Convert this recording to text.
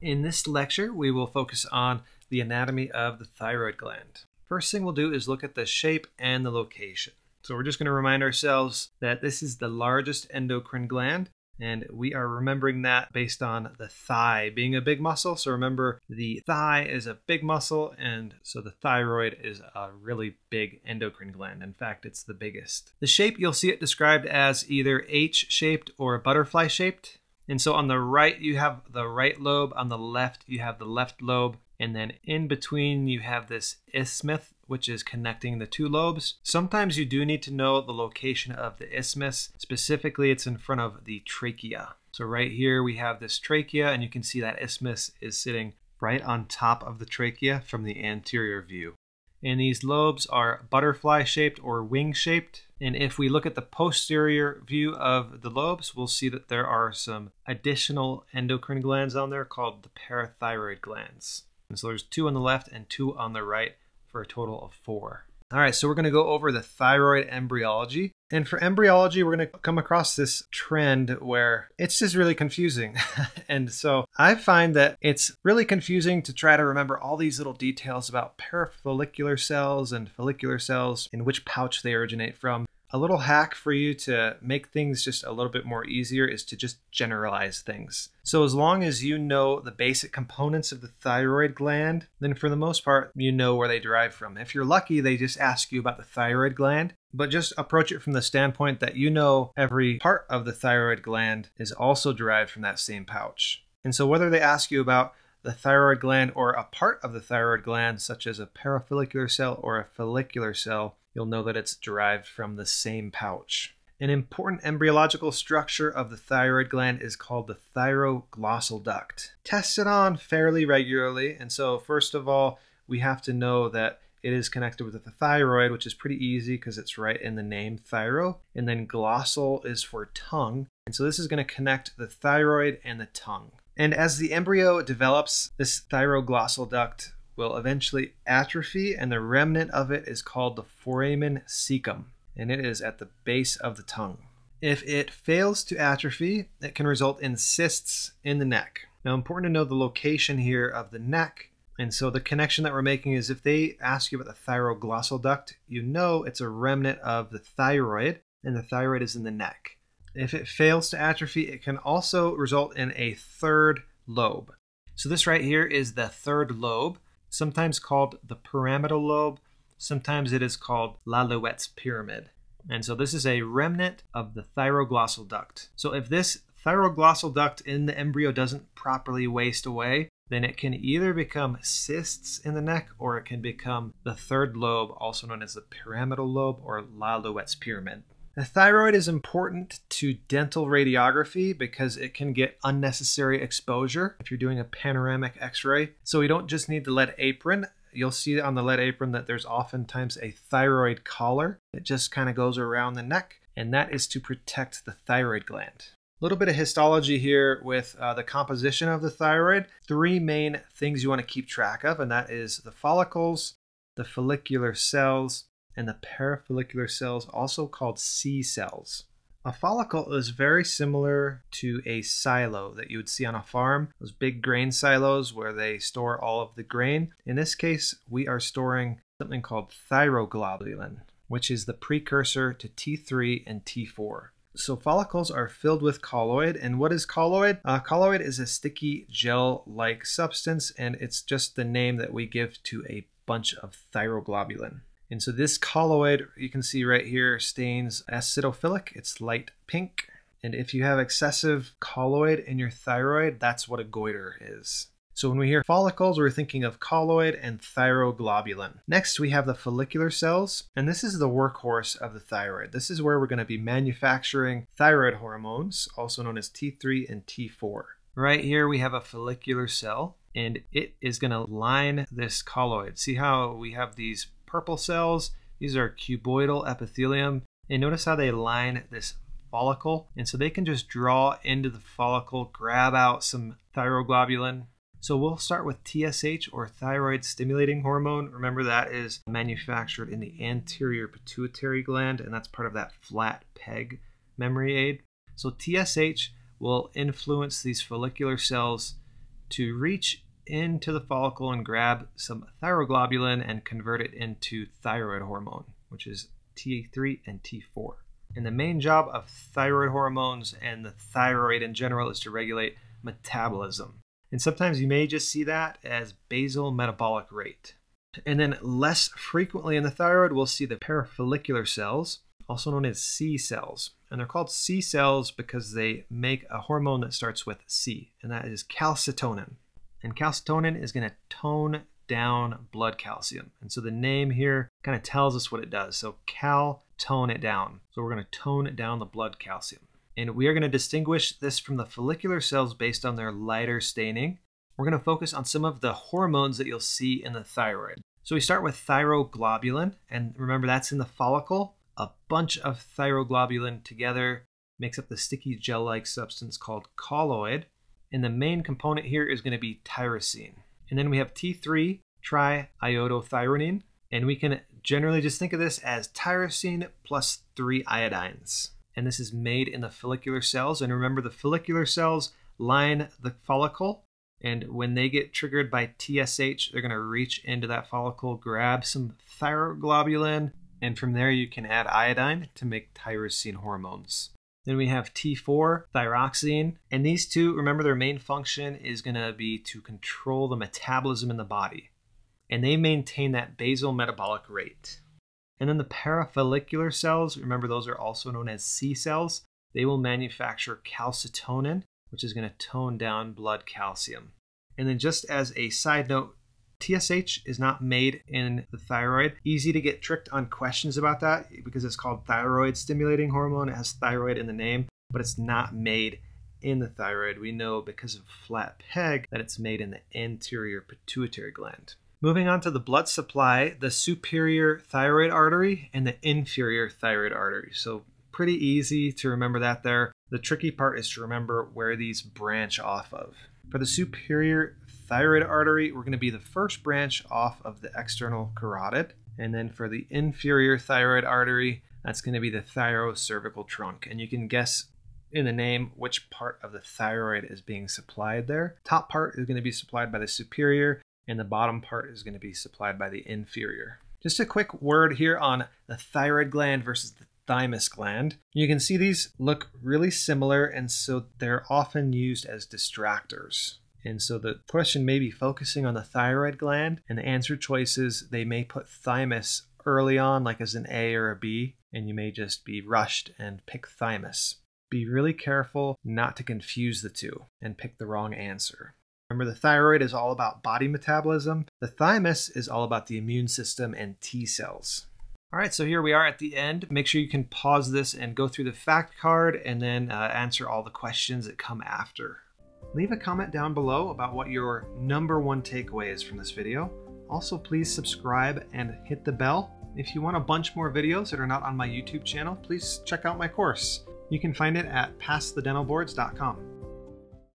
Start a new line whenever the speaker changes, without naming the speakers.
In this lecture, we will focus on the anatomy of the thyroid gland. First thing we'll do is look at the shape and the location. So we're just going to remind ourselves that this is the largest endocrine gland, and we are remembering that based on the thigh being a big muscle. So remember, the thigh is a big muscle, and so the thyroid is a really big endocrine gland. In fact, it's the biggest. The shape, you'll see it described as either H-shaped or butterfly-shaped. And so on the right, you have the right lobe, on the left, you have the left lobe, and then in between, you have this isthmus, which is connecting the two lobes. Sometimes you do need to know the location of the isthmus. Specifically, it's in front of the trachea. So right here, we have this trachea, and you can see that isthmus is sitting right on top of the trachea from the anterior view and these lobes are butterfly shaped or wing shaped. And if we look at the posterior view of the lobes, we'll see that there are some additional endocrine glands on there called the parathyroid glands. And so there's two on the left and two on the right for a total of four. All right, so we're going to go over the thyroid embryology. And for embryology, we're going to come across this trend where it's just really confusing. and so I find that it's really confusing to try to remember all these little details about parafollicular cells and follicular cells and which pouch they originate from a little hack for you to make things just a little bit more easier is to just generalize things. So as long as you know the basic components of the thyroid gland, then for the most part, you know where they derive from. If you're lucky, they just ask you about the thyroid gland, but just approach it from the standpoint that you know every part of the thyroid gland is also derived from that same pouch. And so whether they ask you about the thyroid gland or a part of the thyroid gland, such as a parafollicular cell or a follicular cell, you'll know that it's derived from the same pouch. An important embryological structure of the thyroid gland is called the thyroglossal duct. Test it on fairly regularly, and so first of all, we have to know that it is connected with the thyroid, which is pretty easy because it's right in the name thyro. And then glossal is for tongue. And so this is going to connect the thyroid and the tongue. And as the embryo develops, this thyroglossal duct will eventually atrophy, and the remnant of it is called the foramen cecum, and it is at the base of the tongue. If it fails to atrophy, it can result in cysts in the neck. Now, important to know the location here of the neck. And so the connection that we're making is if they ask you about the thyroglossal duct, you know it's a remnant of the thyroid, and the thyroid is in the neck. If it fails to atrophy, it can also result in a third lobe. So this right here is the third lobe, sometimes called the pyramidal lobe, sometimes it is called Lalouette's pyramid. And so this is a remnant of the thyroglossal duct. So if this thyroglossal duct in the embryo doesn't properly waste away, then it can either become cysts in the neck or it can become the third lobe, also known as the pyramidal lobe or Lalouette's pyramid. The thyroid is important to dental radiography because it can get unnecessary exposure if you're doing a panoramic x-ray. So we don't just need the lead apron. You'll see on the lead apron that there's oftentimes a thyroid collar. It just kind of goes around the neck and that is to protect the thyroid gland. A little bit of histology here with uh, the composition of the thyroid. Three main things you want to keep track of, and that is the follicles, the follicular cells, and the parafollicular cells, also called C cells. A follicle is very similar to a silo that you would see on a farm, those big grain silos where they store all of the grain. In this case, we are storing something called thyroglobulin, which is the precursor to T3 and T4. So follicles are filled with colloid, and what is colloid? Uh, colloid is a sticky gel-like substance, and it's just the name that we give to a bunch of thyroglobulin. And so this colloid you can see right here stains acidophilic. It's light pink. And if you have excessive colloid in your thyroid, that's what a goiter is. So when we hear follicles, we're thinking of colloid and thyroglobulin. Next, we have the follicular cells, and this is the workhorse of the thyroid. This is where we're going to be manufacturing thyroid hormones, also known as T3 and T4. Right here, we have a follicular cell, and it is going to line this colloid. See how we have these purple cells. These are cuboidal epithelium. And notice how they line this follicle. And so they can just draw into the follicle, grab out some thyroglobulin. So we'll start with TSH or thyroid stimulating hormone. Remember that is manufactured in the anterior pituitary gland and that's part of that flat peg memory aid. So TSH will influence these follicular cells to reach into the follicle and grab some thyroglobulin and convert it into thyroid hormone, which is T3 and T4. And the main job of thyroid hormones and the thyroid in general is to regulate metabolism. And sometimes you may just see that as basal metabolic rate. And then less frequently in the thyroid, we'll see the parafollicular cells, also known as C cells. And they're called C cells because they make a hormone that starts with C, and that is calcitonin. And calcitonin is going to tone down blood calcium. And so the name here kind of tells us what it does. So cal, tone it down. So we're going to tone down the blood calcium. And we are going to distinguish this from the follicular cells based on their lighter staining. We're going to focus on some of the hormones that you'll see in the thyroid. So we start with thyroglobulin, and remember that's in the follicle. A bunch of thyroglobulin together makes up the sticky gel-like substance called colloid. And the main component here is going to be tyrosine. And then we have T3 triiodothyronine. And we can generally just think of this as tyrosine plus three iodines. And this is made in the follicular cells. And remember, the follicular cells line the follicle. And when they get triggered by TSH, they're going to reach into that follicle, grab some thyroglobulin, and from there you can add iodine to make tyrosine hormones. Then we have T4, thyroxine. And these two, remember their main function is going to be to control the metabolism in the body. And they maintain that basal metabolic rate. And then the parafollicular cells, remember those are also known as C cells, they will manufacture calcitonin, which is going to tone down blood calcium. And then, just as a side note, TSH is not made in the thyroid. Easy to get tricked on questions about that because it's called thyroid stimulating hormone. It has thyroid in the name, but it's not made in the thyroid. We know because of flat peg that it's made in the anterior pituitary gland. Moving on to the blood supply, the superior thyroid artery and the inferior thyroid artery. So pretty easy to remember that there. The tricky part is to remember where these branch off of. For the superior thyroid artery, we're going to be the first branch off of the external carotid. And then for the inferior thyroid artery, that's going to be the thyrocervical trunk. And you can guess in the name which part of the thyroid is being supplied there. Top part is going to be supplied by the superior, and the bottom part is going to be supplied by the inferior. Just a quick word here on the thyroid gland versus the thymus gland. You can see these look really similar, and so they're often used as distractors. And so the question may be focusing on the thyroid gland, and the answer choices they may put thymus early on, like as an A or a B, and you may just be rushed and pick thymus. Be really careful not to confuse the two and pick the wrong answer. Remember, the thyroid is all about body metabolism, the thymus is all about the immune system and T cells. All right, so here we are at the end. Make sure you can pause this and go through the fact card and then uh, answer all the questions that come after. Leave a comment down below about what your number one takeaway is from this video. Also, please subscribe and hit the bell. If you want a bunch more videos that are not on my YouTube channel, please check out my course. You can find it at passthedentalboards.com.